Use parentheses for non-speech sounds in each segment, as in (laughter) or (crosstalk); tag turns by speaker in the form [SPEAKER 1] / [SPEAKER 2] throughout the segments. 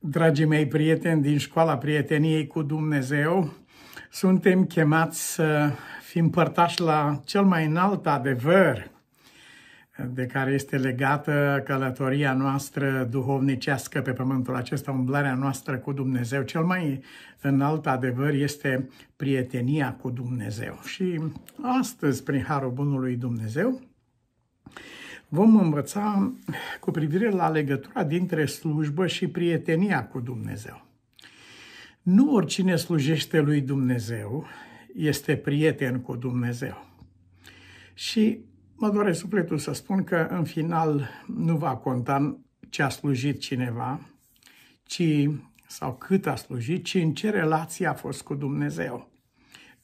[SPEAKER 1] Dragii mei prieteni din școala prieteniei cu Dumnezeu, suntem chemați să fim părtași la cel mai înalt adevăr de care este legată călătoria noastră duhovnicească pe pământul acesta, umblarea noastră cu Dumnezeu. Cel mai înalt adevăr este prietenia cu Dumnezeu. Și astăzi, prin Harul Bunului Dumnezeu, vom învăța cu privire la legătura dintre slujbă și prietenia cu Dumnezeu. Nu oricine slujește lui Dumnezeu este prieten cu Dumnezeu. Și mă doresc sufletul să spun că în final nu va conta ce a slujit cineva, ci sau cât a slujit, ci în ce relație a fost cu Dumnezeu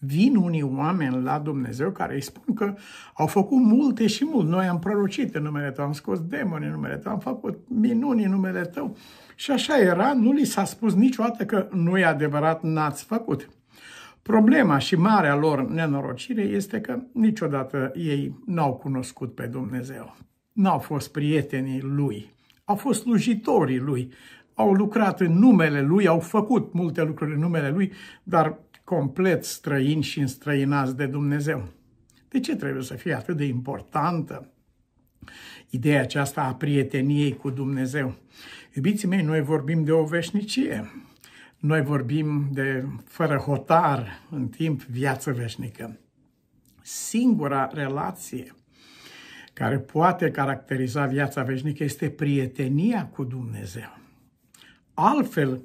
[SPEAKER 1] vin unii oameni la Dumnezeu care îi spun că au făcut multe și mult. Noi am prorocit în numele Tău, am scos demoni în numele Tău, am făcut minuni în numele Tău. Și așa era, nu li s-a spus niciodată că nu e adevărat, n-ați făcut. Problema și marea lor nenorocire este că niciodată ei n-au cunoscut pe Dumnezeu. N-au fost prietenii Lui. Au fost slujitorii Lui. Au lucrat în numele Lui, au făcut multe lucruri în numele Lui, dar complet străini și înstrăinați de Dumnezeu. De ce trebuie să fie atât de importantă ideea aceasta a prieteniei cu Dumnezeu? Iubiții mei, noi vorbim de o veșnicie. Noi vorbim de fără hotar în timp viață veșnică. Singura relație care poate caracteriza viața veșnică este prietenia cu Dumnezeu. Altfel,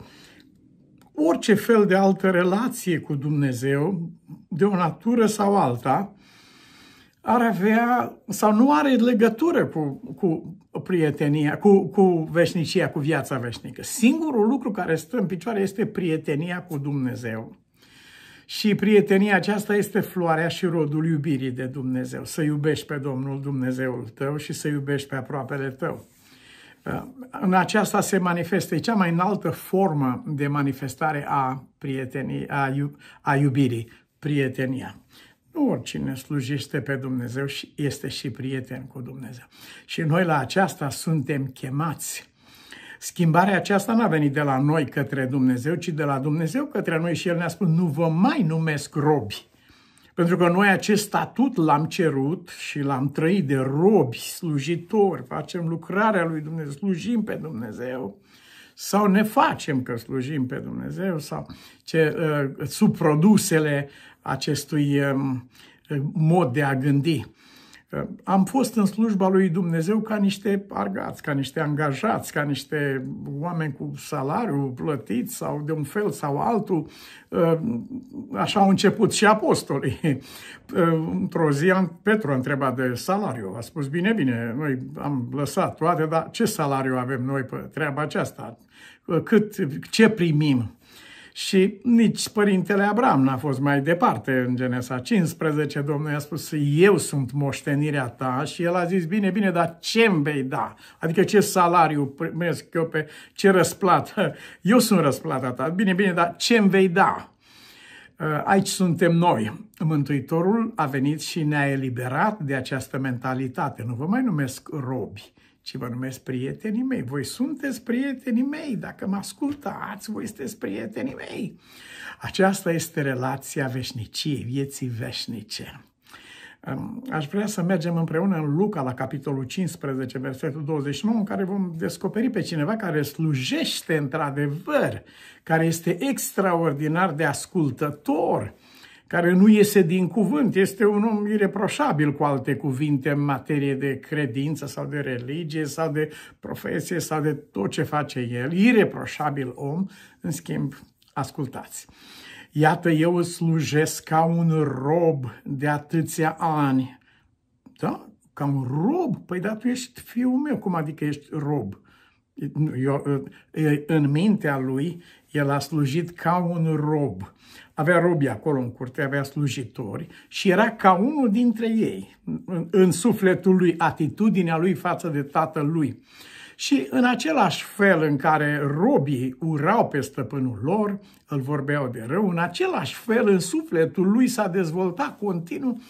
[SPEAKER 1] orice fel de altă relație cu Dumnezeu, de o natură sau alta, ar avea sau nu are legătură cu, cu prietenia, cu, cu veșnicia, cu viața veșnică. Singurul lucru care stă în picioare este prietenia cu Dumnezeu. Și prietenia aceasta este floarea și rodul iubirii de Dumnezeu. Să iubești pe Domnul Dumnezeul tău și să iubești pe aproapele tău. În aceasta se manifestă, cea mai înaltă formă de manifestare a, prietenii, a, iu, a iubirii, prietenia. Nu oricine slujește pe Dumnezeu și este și prieten cu Dumnezeu. Și noi la aceasta suntem chemați. Schimbarea aceasta n-a venit de la noi către Dumnezeu, ci de la Dumnezeu către noi și El ne-a spus, nu vă mai numesc robi, pentru că noi acest statut l-am cerut și l-am trăit de robi, slujitori, facem lucrarea lui Dumnezeu, slujim pe Dumnezeu sau ne facem că slujim pe Dumnezeu sau ce uh, produsele acestui um, mod de a gândi. Am fost în slujba lui Dumnezeu ca niște argați, ca niște angajați, ca niște oameni cu salariu plătit sau de un fel sau altul. Ă, așa au început și apostolii. Ă, într-o zi Petru a întrebat de salariu. A spus, bine, bine, noi am lăsat toate, dar ce salariu avem noi pe treaba aceasta? Ă, cât, ce primim? Și nici părintele Abraham n-a fost mai departe în Genesa 15. Domnul i-a spus, eu sunt moștenirea ta și el a zis, bine, bine, dar ce îmi vei da? Adică ce salariu primesc eu pe ce răsplată? (laughs) Eu sunt răsplata ta. Bine, bine, dar ce îmi vei da? Uh, Aici suntem noi. Mântuitorul a venit și ne-a eliberat de această mentalitate. Nu vă mai numesc robi, ci vă numesc prietenii mei. Voi sunteți prietenii mei, dacă mă ascultați, voi sunteți prietenii mei. Aceasta este relația veșniciei, vieții veșnice. Aș vrea să mergem împreună în Luca, la capitolul 15, versetul 29, în care vom descoperi pe cineva care slujește într-adevăr, care este extraordinar de ascultător, care nu iese din cuvânt, este un om ireproșabil cu alte cuvinte în materie de credință sau de religie sau de profesie sau de tot ce face el, ireproșabil om, în schimb, ascultați. Iată, eu îți slujesc ca un rob de atâția ani. Da? Ca un rob? Păi da, tu ești fiul meu. Cum adică ești rob? Eu, în mintea lui el a slujit ca un rob. Avea robi acolo în curte, avea slujitori și era ca unul dintre ei în sufletul lui, atitudinea lui față de tatăl lui. Și în același fel în care robii urau pe stăpânul lor, îl vorbeau de rău, în același fel în sufletul lui s-a dezvoltat continuu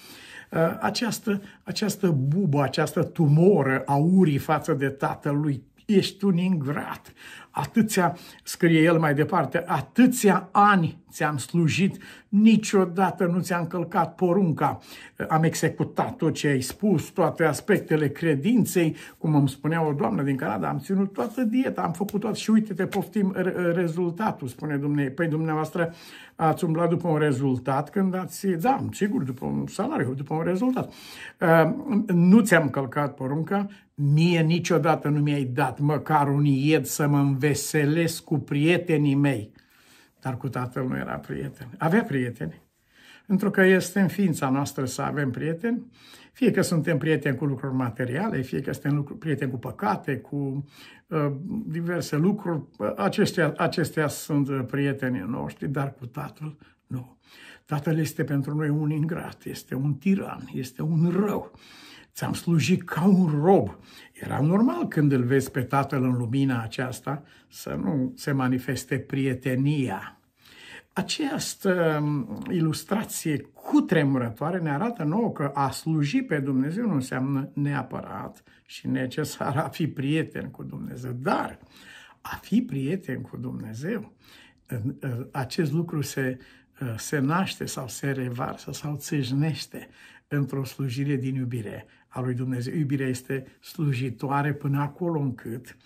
[SPEAKER 1] uh, această, această bubă, această tumoră a urii față de tatălui. Ești un ingrat, atâția, scrie el mai departe, atâția ani ți-am slujit, niciodată nu ți-am călcat porunca, am executat tot ce ai spus, toate aspectele credinței, cum îmi spunea o doamnă din Canada, am ținut toată dieta, am făcut tot și uite-te, poftim rezultatul, spune dumneavoastră. Păi dumneavoastră ați umblat după un rezultat când ați, da, sigur, după un salariu, după un rezultat. Uh, nu ți-am călcat porunca, mie niciodată nu mi-ai dat măcar un ied să mă înveți veselesc cu prietenii mei. Dar cu tatăl nu era prieten. Avea prieteni. Pentru că este în ființa noastră să avem prieteni, fie că suntem prieteni cu lucruri materiale, fie că suntem lucruri, prieteni cu păcate, cu uh, diverse lucruri, uh, acestea, acestea sunt uh, prietenii noștri, dar cu Tatăl nu. Tatăl este pentru noi un ingrat, este un tiran, este un rău. Uh, ți-am slujit ca un rob. Era normal când îl vezi pe tatăl în lumina aceasta să nu se manifeste prietenia. Această um, ilustrație cutremurătoare ne arată nouă că a sluji pe Dumnezeu nu înseamnă neapărat și necesar a fi prieten cu Dumnezeu, dar a fi prieten cu Dumnezeu, acest lucru se, uh, se naște sau se revarsă sau țâșnește într-o slujire din iubire a lui Dumnezeu. Iubirea este slujitoare până acolo încât,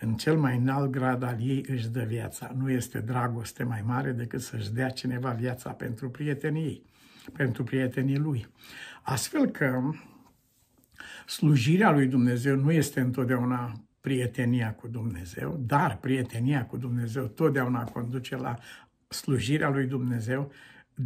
[SPEAKER 1] în cel mai înalt grad al ei, își dă viața. Nu este dragoste mai mare decât să-și dea cineva viața pentru prietenii ei, pentru prietenii lui. Astfel că slujirea lui Dumnezeu nu este întotdeauna prietenia cu Dumnezeu, dar prietenia cu Dumnezeu totdeauna conduce la slujirea lui Dumnezeu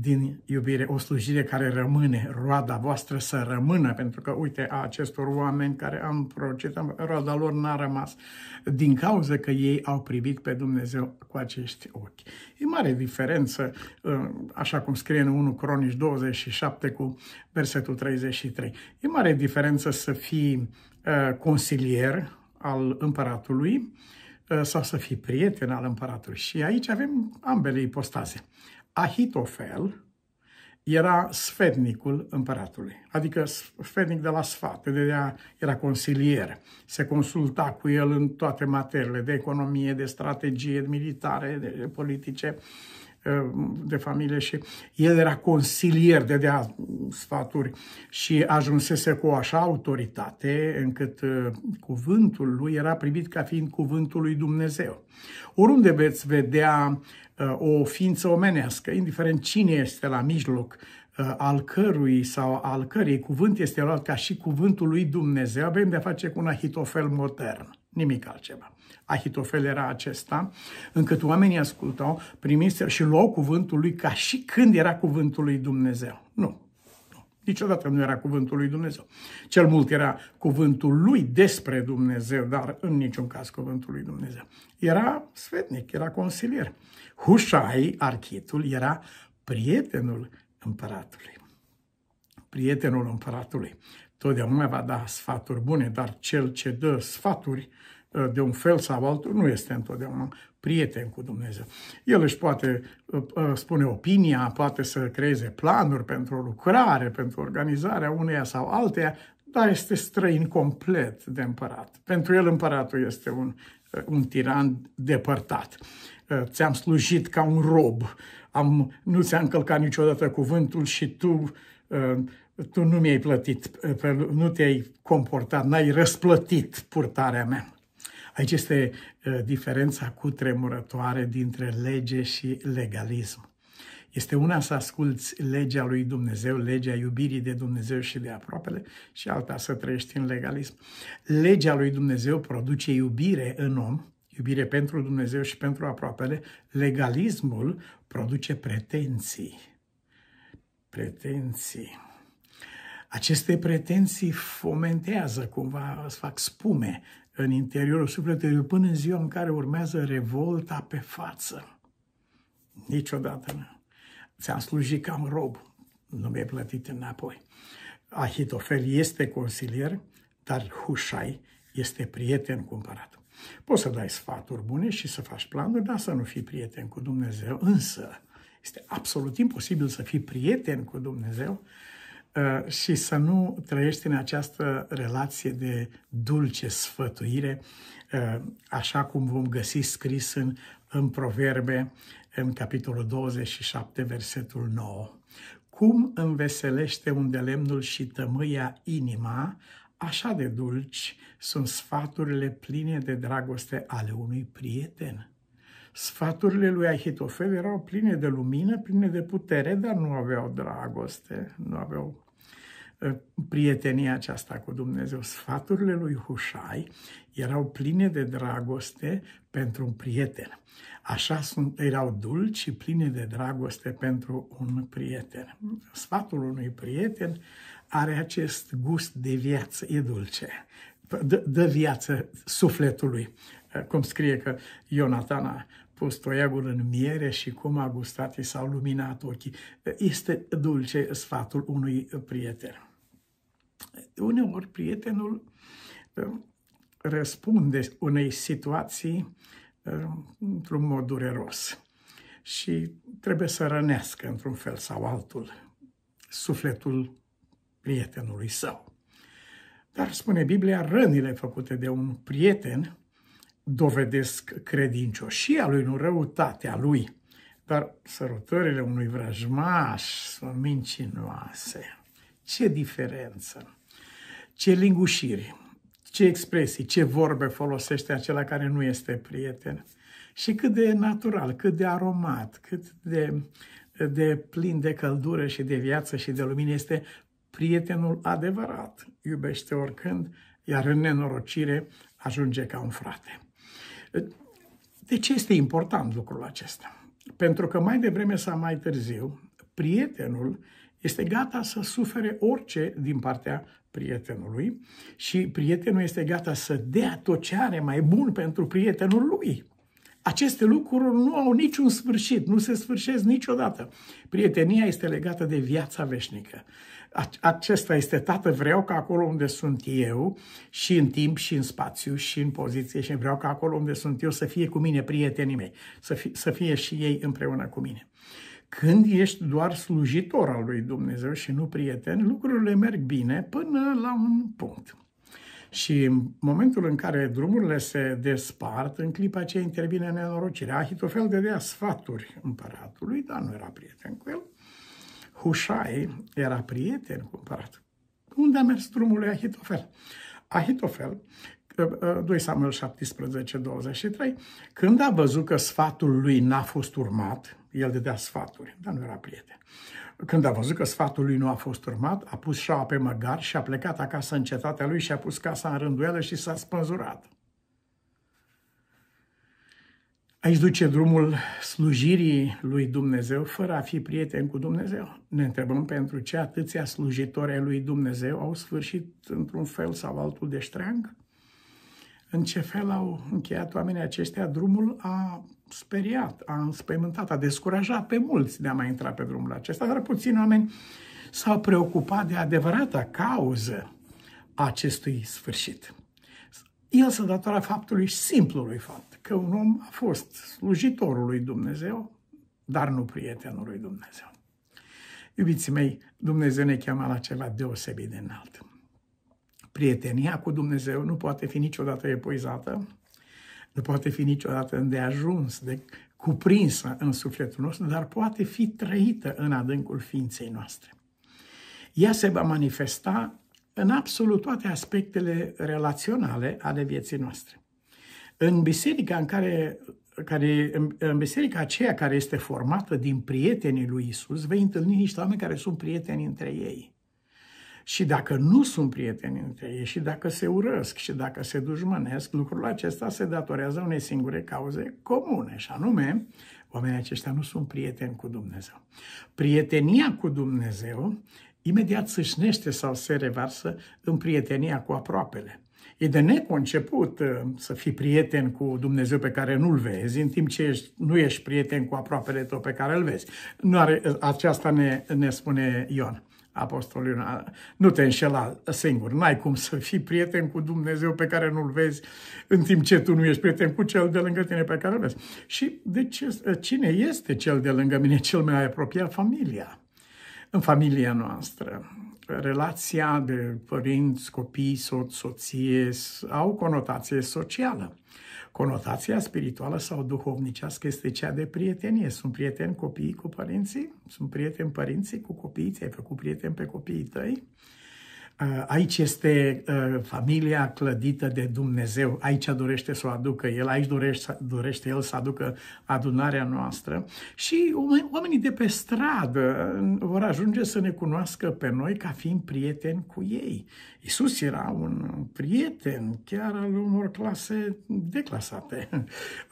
[SPEAKER 1] din iubire, o slujire care rămâne, roada voastră să rămână, pentru că, uite, a acestor oameni care am procedat, roada lor n-a rămas, din cauza că ei au privit pe Dumnezeu cu acești ochi. E mare diferență, ă, așa cum scrie în 1 Cronici 27 cu versetul 33. E mare diferență să fii ă, consilier al împăratului ă, sau să fii prieten al împăratului. Și aici avem ambele ipostaze. Ahitofel era sfetnicul împăratului, adică sfetnic de la sfat, de a, era consilier, se consulta cu el în toate materiile de economie, de strategie, de militare, de politice. Uh, Eh, de familie și el era consilier, dădea sfaturi și ajunsese cu o așa autoritate încât eh, cuvântul lui era privit ca fiind cuvântul lui Dumnezeu. Oriunde veți vedea eh, o ființă omenească, indiferent cine este la mijloc, al cărui sau al cărei cuvânt este luat ca și cuvântul lui Dumnezeu, avem de a face cu un ahitofel modern nimic altceva. Ahitofel era acesta, încât oamenii ascultau, primiseră și luau cuvântul lui ca și când era cuvântul lui Dumnezeu. Nu, Niciodată nu era cuvântul lui Dumnezeu. Cel mult era cuvântul lui despre Dumnezeu, dar în niciun caz cuvântul lui Dumnezeu. Era sfetnic, era consilier. Hușai, architul, era prietenul împăratului. Prietenul împăratului totdeauna va da sfaturi bune, dar cel ce dă sfaturi uh, de un fel sau altul nu este întotdeauna prieten cu Dumnezeu. El își poate uh, uh, spune opinia, poate să creeze planuri pentru lucrare, pentru organizarea uneia sau alteia, dar este străin complet de împărat. Pentru el împăratul este un, un tiran depărtat. Ți-am slujit ca un rob, am, nu ți-a încălcat niciodată cuvântul și tu, uh, tu nu mi-ai plătit, uh, nu te-ai comportat, n-ai răsplătit purtarea mea. Aici este uh, diferența cu tremurătoare dintre lege și legalism. Este una să asculți legea lui Dumnezeu, legea iubirii de Dumnezeu și de aproapele și alta să trăiești în legalism. Legea lui Dumnezeu produce iubire în om, iubire pentru Dumnezeu și pentru aproapele, legalismul produce pretenții. Pretenții. Aceste pretenții fomentează, cumva fac spume în interiorul sufletului până în ziua în care urmează revolta pe față. Niciodată nu. Ți-am slujit cam rob, nu mi-ai plătit înapoi. Ahitofel este consilier, dar Hușai este prieten cumpărat. Poți să dai sfaturi bune și să faci planuri, dar să nu fii prieten cu Dumnezeu. Însă, este absolut imposibil să fii prieten cu Dumnezeu uh, și să nu trăiești în această relație de dulce sfătuire, uh, așa cum vom găsi scris în, în Proverbe, în capitolul 27, versetul 9. Cum înveselește unde lemnul și tămâia inima, Așa de dulci sunt sfaturile pline de dragoste ale unui prieten. Sfaturile lui Ahitofel erau pline de lumină, pline de putere, dar nu aveau dragoste, nu aveau ă, prietenia aceasta cu Dumnezeu. Sfaturile lui Hușai erau pline de dragoste pentru un prieten. Așa sunt, erau dulci și pline de dragoste pentru un prieten. Sfatul unui prieten are acest gust de viață, e dulce, dă, dă viață sufletului. Cum scrie că Ionatan a pus toiagul în miere și cum a gustat i s-au luminat ochii. Este dulce sfatul unui prieten. Uneori prietenul da, răspunde unei situații da, într-un mod dureros și trebuie să rănească într-un fel sau altul sufletul prietenului său. Dar spune Biblia, rănile făcute de un prieten dovedesc credincioșia lui, nu răutatea lui. Dar sărutările unui vrăjmaș sunt mincinoase. Ce diferență! Ce lingușiri! Ce expresii, ce vorbe folosește acela care nu este prieten! Și cât de natural, cât de aromat, cât de, de plin de căldură și de viață și de lumină este prietenul adevărat iubește oricând, iar în nenorocire ajunge ca un frate. De ce este important lucrul acesta? Pentru că mai devreme sau mai târziu, prietenul este gata să sufere orice din partea prietenului și prietenul este gata să dea tot ce are mai bun pentru prietenul lui. Aceste lucruri nu au niciun sfârșit, nu se sfârșesc niciodată. Prietenia este legată de viața veșnică. Acesta este Tată, vreau ca acolo unde sunt eu, și în timp, și în spațiu, și în poziție, și vreau ca acolo unde sunt eu să fie cu mine prietenii mei, să, fie, să fie și ei împreună cu mine. Când ești doar slujitor al lui Dumnezeu și nu prieten, lucrurile merg bine până la un punct. Și în momentul în care drumurile se despart, în clipa aceea intervine nenorocirea. Ahitofel dădea sfaturi împăratului, dar nu era prieten cu el. Hușai era prieten cu împăratul. Unde a mers drumul lui Ahitofel? Ahitofel, 2 ă, ă, Samuel 17, 23, când a văzut că sfatul lui n-a fost urmat, el dădea sfaturi, dar nu era prieten. Când a văzut că sfatul lui nu a fost urmat, a pus șaua pe măgar și a plecat acasă în cetatea lui și a pus casa în rânduială și s-a spânzurat. Aici duce drumul slujirii lui Dumnezeu fără a fi prieten cu Dumnezeu. Ne întrebăm pentru ce atâția slujitori ai lui Dumnezeu au sfârșit într-un fel sau altul de ștreangă? în ce fel au încheiat oamenii aceștia drumul a speriat, a înspăimântat, a descurajat pe mulți de a mai intra pe drumul acesta, dar puțini oameni s-au preocupat de adevărata cauză a acestui sfârșit. El se datora faptului simplului fapt că un om a fost slujitorul lui Dumnezeu, dar nu prietenul lui Dumnezeu. Iubiții mei, Dumnezeu ne cheamă la ceva deosebit de înalt prietenia cu Dumnezeu nu poate fi niciodată epuizată, nu poate fi niciodată îndeajuns, de cuprinsă în sufletul nostru, dar poate fi trăită în adâncul ființei noastre. Ea se va manifesta în absolut toate aspectele relaționale ale vieții noastre. În biserica în care care, în biserica aceea care este formată din prietenii lui Isus, vei întâlni niște oameni care sunt prieteni între ei. Și dacă nu sunt prieteni între ei, și dacă se urăsc, și dacă se dușmănesc, lucrul acesta se datorează unei singure cauze comune, și anume, oamenii aceștia nu sunt prieteni cu Dumnezeu. Prietenia cu Dumnezeu imediat sâșnește sau se revarsă în prietenia cu aproapele. E de neconceput uh, să fii prieten cu Dumnezeu pe care nu-L vezi, în timp ce ești, nu ești prieten cu aproapele tău pe care îl vezi. Nu are, uh, aceasta ne, ne spune Ion. Apostolul Iona, nu te înșela singur, n-ai cum să fii prieten cu Dumnezeu pe care nu-L vezi, în timp ce tu nu ești prieten cu cel de lângă tine pe care îl vezi. Și de deci, ce ă, cine este cel de lângă mine cel mai apropiat? Familia. În familia noastră, relația de părinți, copii, soț, soție au conotație socială. Conotația spirituală sau duhovnicească este cea de prietenie. Sunt prieteni copiii cu părinții, sunt prieteni părinții cu copiii, ți-ai făcut prieteni pe copiii tăi. Eh, aici este eh, familia clădită de Dumnezeu, aici dorește să o aducă El, aici dorește, dorește El să aducă adunarea noastră și oamenii de pe stradă vor ajunge să ne cunoască pe noi ca fiind prieteni cu ei. Isus era un prieten chiar al unor clase declasate, (laughs)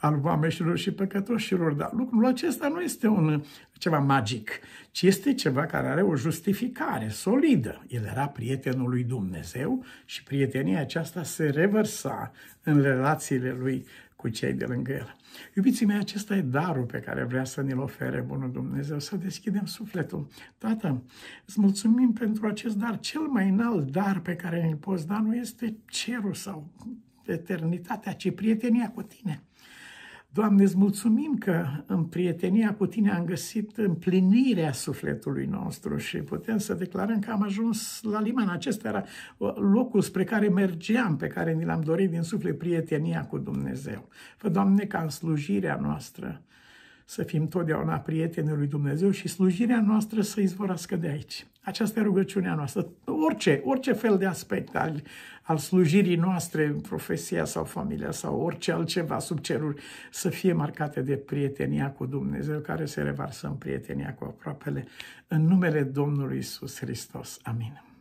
[SPEAKER 1] al vameșilor și păcătoșilor, dar lucrul acesta nu este un ceva magic, ci este ceva care are o justificare solidă. El era prietenul lui Dumnezeu și prietenia aceasta se revărsa în relațiile lui cu cei de lângă el. Iubiții mei, acesta e darul pe care vrea să ne-l ofere Bunul Dumnezeu, să deschidem sufletul. Tată, îți mulțumim pentru acest dar. Cel mai înalt dar pe care îl poți da nu este cerul sau eternitatea, ci prietenia cu tine. Doamne, îți mulțumim că în prietenia cu Tine am găsit împlinirea sufletului nostru și putem să declarăm că am ajuns la liman. Acesta era uh, locul spre care mergeam, pe care ni l-am dorit din suflet, prietenia cu Dumnezeu. Fă, Doamne, ca în slujirea noastră să fim totdeauna prietenii lui Dumnezeu și slujirea noastră să izvorască de aici. Aceasta e rugăciunea noastră. Orice, orice fel de aspect al, al slujirii noastre, profesia sau familia sau orice altceva sub cerul, să fie marcate de prietenia cu Dumnezeu, care se revarsă în prietenia cu aproapele, în numele Domnului Isus Hristos. Amin.